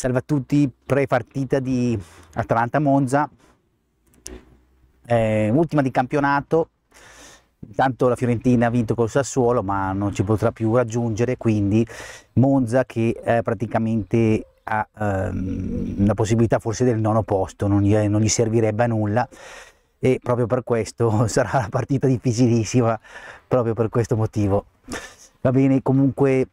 Salve a tutti, pre-partita di Atalanta-Monza, eh, ultima di campionato, intanto la Fiorentina ha vinto col Sassuolo ma non ci potrà più raggiungere, quindi Monza che eh, praticamente ha ehm, una possibilità forse del nono posto, non gli, non gli servirebbe a nulla e proprio per questo sarà la partita difficilissima, proprio per questo motivo. Va bene, comunque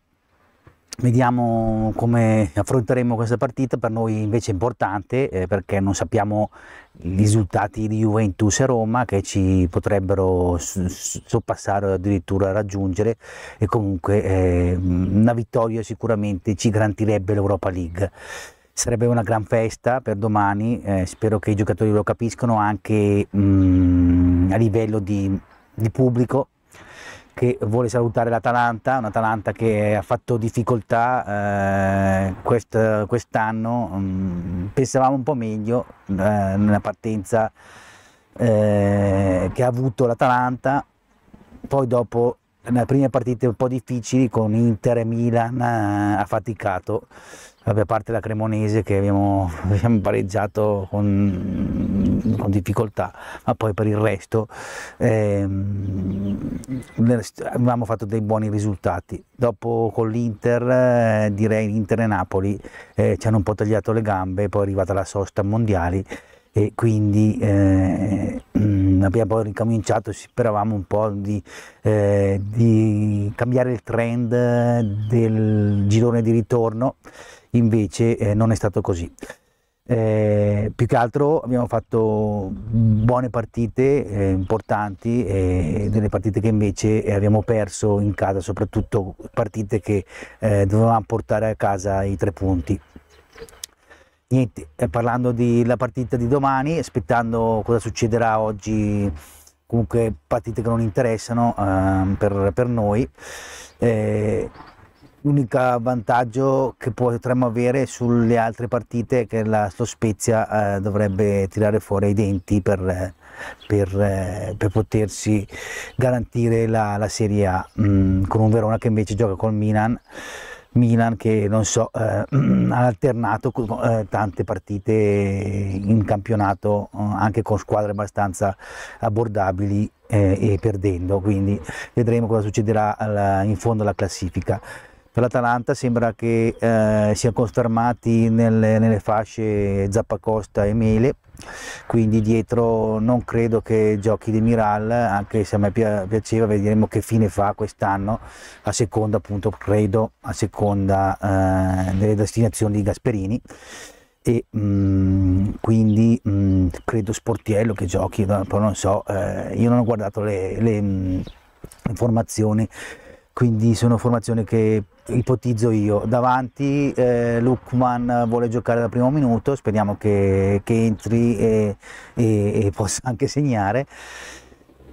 Vediamo come affronteremo questa partita, per noi invece è importante eh, perché non sappiamo i risultati di Juventus e Roma che ci potrebbero soppassare o addirittura raggiungere e comunque eh, una vittoria sicuramente ci garantirebbe l'Europa League. Sarebbe una gran festa per domani, eh, spero che i giocatori lo capiscono anche mh, mm, a livello di, di pubblico che vuole salutare l'Atalanta, un'Atalanta che ha fatto difficoltà eh, quest, quest'anno, mm, pensavamo un po' meglio eh, nella partenza eh, che ha avuto l'Atalanta, poi dopo nelle prime partite un po' difficili con Inter e Milan ha eh, faticato, a parte la Cremonese che abbiamo, abbiamo pareggiato con, con, difficoltà, ma poi per il resto eh, avevamo fatto dei buoni risultati. Dopo con l'Inter, eh, direi l'Inter e Napoli, eh, ci hanno un po' tagliato le gambe, poi è arrivata la sosta mondiali e quindi... Eh, mm, abbiamo poi ricominciato, speravamo un po' di, eh, di cambiare il trend del girone di ritorno, invece eh, non è stato così. Eh, più che altro abbiamo fatto buone partite eh, importanti e eh, delle partite che invece eh, abbiamo perso in casa, soprattutto partite che eh, dovevamo portare a casa i tre punti niente, eh, parlando della partita di domani, aspettando cosa succederà oggi, comunque partite che non interessano eh, per, per, noi. Eh, L'unico vantaggio che potremmo avere sulle altre partite è che la, lo Spezia eh, dovrebbe tirare fuori i denti per, per, per potersi garantire la, la Serie A, mh, mm, con un Verona che invece gioca col Milan. Milan che non so, eh, ha alternato eh, tante partite in campionato eh, anche con squadre abbastanza abbordabili eh, e perdendo, quindi vedremo cosa succederà alla, in fondo alla classifica. Per l'Atalanta sembra che eh, siano confermati nelle, nelle fasce Zappacosta e Mele, quindi dietro non credo che giochi di Miral, anche se a me piaceva, vedremo che fine fa quest'anno, a seconda appunto, credo, a seconda eh, delle destinazioni di Gasperini e mh, mm, quindi mh, mm, credo Sportiello che giochi, però non so, eh, io non ho guardato le, le mm, informazioni quindi sono formazioni che ipotizzo io. Davanti eh, Lukman vuole giocare dal primo minuto, speriamo che, che entri e, e, e possa anche segnare.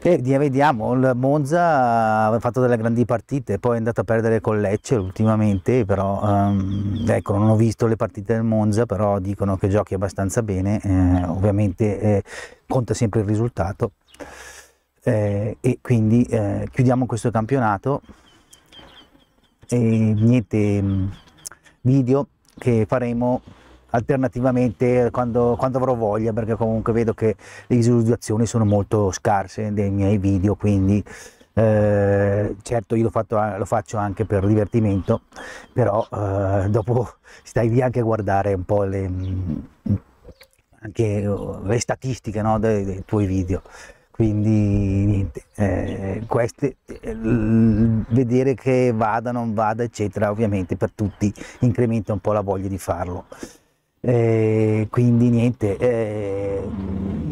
E vediamo, il Monza ha fatto delle grandi partite, poi è andato a perdere con Lecce ultimamente, però um, ecco, non ho visto le partite del Monza, però dicono che giochi abbastanza bene, eh, ovviamente eh, conta sempre il risultato. Eh, e quindi eh, chiudiamo questo campionato e niente mm, video che faremo alternativamente quando, quando, avrò voglia perché comunque vedo che le visualizzazioni sono molto scarse dei miei video quindi eh, certo io lo, fatto, lo, faccio anche per divertimento però eh, dopo stai lì anche a guardare un po' le, mm, anche oh, le statistiche no, dei, dei tuoi video quindi niente, eh, queste, eh, vedere che vada, non vada, eccetera, ovviamente per tutti incrementa un po' la voglia di farlo. Eh, quindi niente, eh,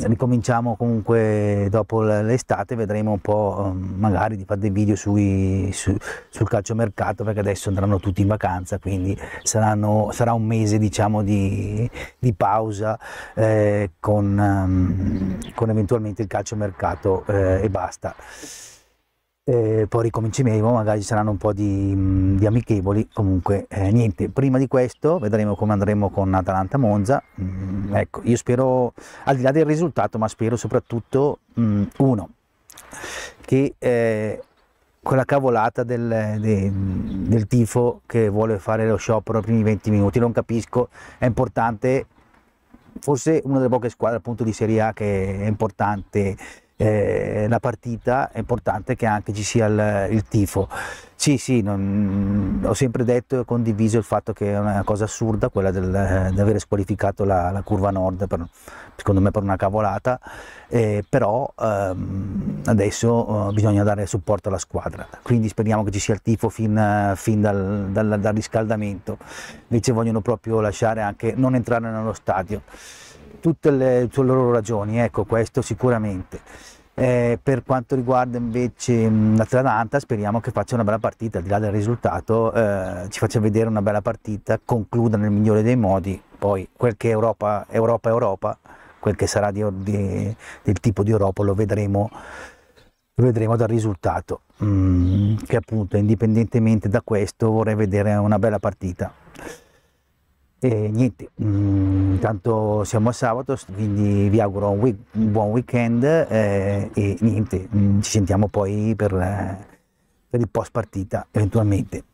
ricominciamo comunque dopo l'estate, vedremo un po' ehm, magari di fare dei video sui, su, sul calciomercato perché adesso andranno tutti in vacanza, quindi saranno, sarà un mese diciamo di, di pausa eh, con, ehm, con, eventualmente il calciomercato eh, e basta eh, poi ricominceremo, magari ci saranno un po' di, mm, di amichevoli, comunque eh, niente, prima di questo vedremo come andremo con Atalanta Monza, mm, ecco, io spero, al di là del risultato, ma spero soprattutto, mm, uno, che eh, quella cavolata del, de, del, tifo che vuole fare lo sciopero ai primi 20 minuti, non capisco, è importante, forse una delle poche squadre appunto di Serie A che è importante, eh, la partita, è importante che anche ci sia il, il tifo. Sì, sì, non, ho sempre detto e condiviso il fatto che è una cosa assurda quella del, eh, di avere squalificato la, la curva nord, per, secondo me per una cavolata, eh, però ehm, adesso eh, bisogna dare supporto alla squadra, quindi speriamo che ci sia il tifo fin, fin dal, dal, dal riscaldamento, invece vogliono proprio lasciare anche, non entrare nello stadio tutte le, tutte le loro ragioni, ecco questo sicuramente. Eh, per quanto riguarda invece mm, l'Atalanta, speriamo che faccia una bella partita, al di là del risultato, eh, ci faccia vedere una bella partita, concluda nel migliore dei modi, poi quel che è Europa, Europa, Europa, quel che sarà di, di, del tipo di Europa lo vedremo, lo vedremo dal risultato, mm, che appunto indipendentemente da questo vorrei vedere una bella partita. E niente, mm, intanto siamo a sabato, quindi vi auguro un, week, un buon weekend eh, e niente, mm, ci sentiamo poi per, eh, per il post partita eventualmente.